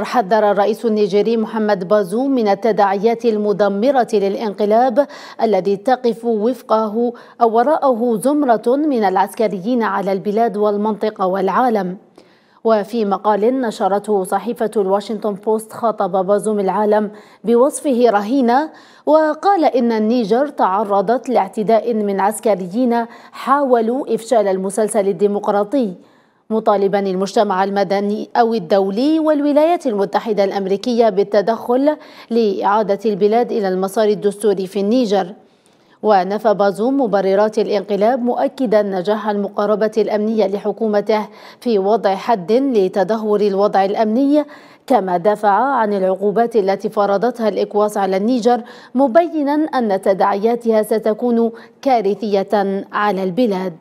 حذر الرئيس النيجيري محمد بازوم من التداعيات المدمرة للانقلاب الذي تقف وفقه أو وراءه زمرة من العسكريين على البلاد والمنطقة والعالم وفي مقال نشرته صحيفة الواشنطن بوست خاطب بازوم العالم بوصفه رهينة وقال إن النيجر تعرضت لاعتداء من عسكريين حاولوا إفشال المسلسل الديمقراطي مطالبا المجتمع المدني أو الدولي والولايات المتحدة الأمريكية بالتدخل لإعادة البلاد إلى المسار الدستوري في النيجر ونفى بازوم مبررات الانقلاب مؤكدا نجاح المقاربة الأمنية لحكومته في وضع حد لتدهور الوضع الأمني كما دافع عن العقوبات التي فرضتها الإكواس على النيجر مبينا أن تداعياتها ستكون كارثية على البلاد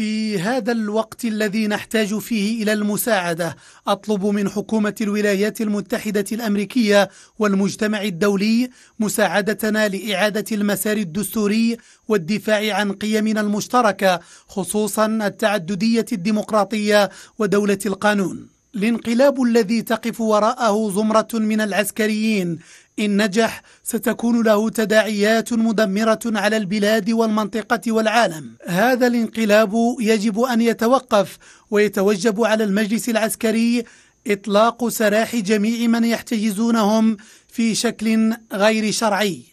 في هذا الوقت الذي نحتاج فيه إلى المساعدة أطلب من حكومة الولايات المتحدة الأمريكية والمجتمع الدولي مساعدتنا لإعادة المسار الدستوري والدفاع عن قيمنا المشتركة خصوصا التعددية الديمقراطية ودولة القانون الانقلاب الذي تقف وراءه زمرة من العسكريين إن نجح ستكون له تداعيات مدمرة على البلاد والمنطقة والعالم هذا الانقلاب يجب أن يتوقف ويتوجب على المجلس العسكري إطلاق سراح جميع من يحتجزونهم في شكل غير شرعي